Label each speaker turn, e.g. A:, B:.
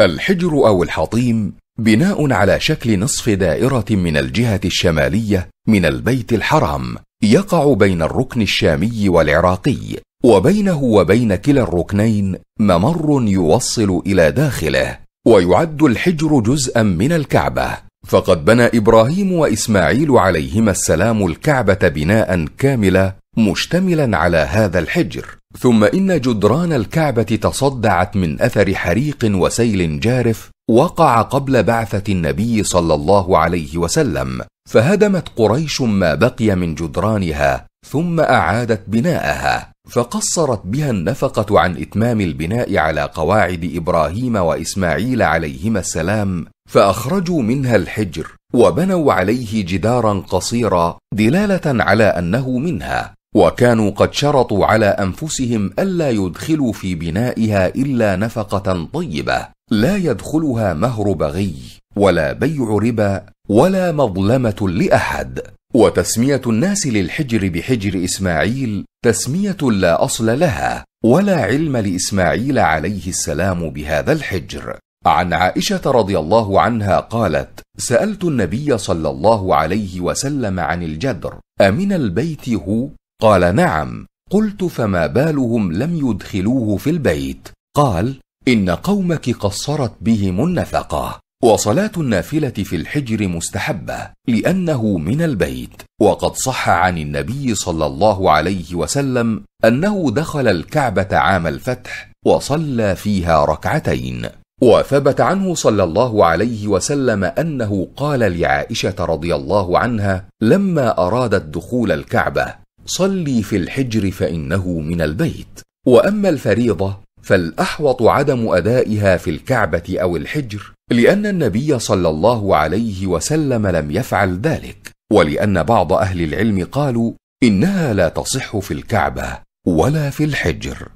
A: الحجر أو الحطيم بناء على شكل نصف دائرة من الجهة الشمالية من البيت الحرام يقع بين الركن الشامي والعراقي وبينه وبين كلا الركنين ممر يوصل إلى داخله ويعد الحجر جزءا من الكعبة فقد بنى إبراهيم وإسماعيل عليهما السلام الكعبة بناء كاملا مشتملا على هذا الحجر ثم ان جدران الكعبه تصدعت من اثر حريق وسيل جارف وقع قبل بعثه النبي صلى الله عليه وسلم فهدمت قريش ما بقي من جدرانها ثم اعادت بناءها فقصرت بها النفقه عن اتمام البناء على قواعد ابراهيم واسماعيل عليهما السلام فاخرجوا منها الحجر وبنوا عليه جدارا قصيرا دلاله على انه منها وكانوا قد شرطوا على انفسهم الا يدخلوا في بنائها الا نفقه طيبه لا يدخلها مهر بغي ولا بيع ربا ولا مظلمه لاحد وتسميه الناس للحجر بحجر اسماعيل تسميه لا اصل لها ولا علم لاسماعيل عليه السلام بهذا الحجر عن عائشه رضي الله عنها قالت سالت النبي صلى الله عليه وسلم عن الجدر امن البيت هو قال نعم قلت فما بالهم لم يدخلوه في البيت قال ان قومك قصرت بهم النفقه وصلاه النافله في الحجر مستحبه لانه من البيت وقد صح عن النبي صلى الله عليه وسلم انه دخل الكعبه عام الفتح وصلى فيها ركعتين وثبت عنه صلى الله عليه وسلم انه قال لعائشه رضي الله عنها لما ارادت دخول الكعبه صلي في الحجر فانه من البيت واما الفريضه فالاحوط عدم ادائها في الكعبه او الحجر لان النبي صلى الله عليه وسلم لم يفعل ذلك ولان بعض اهل العلم قالوا انها لا تصح في الكعبه ولا في الحجر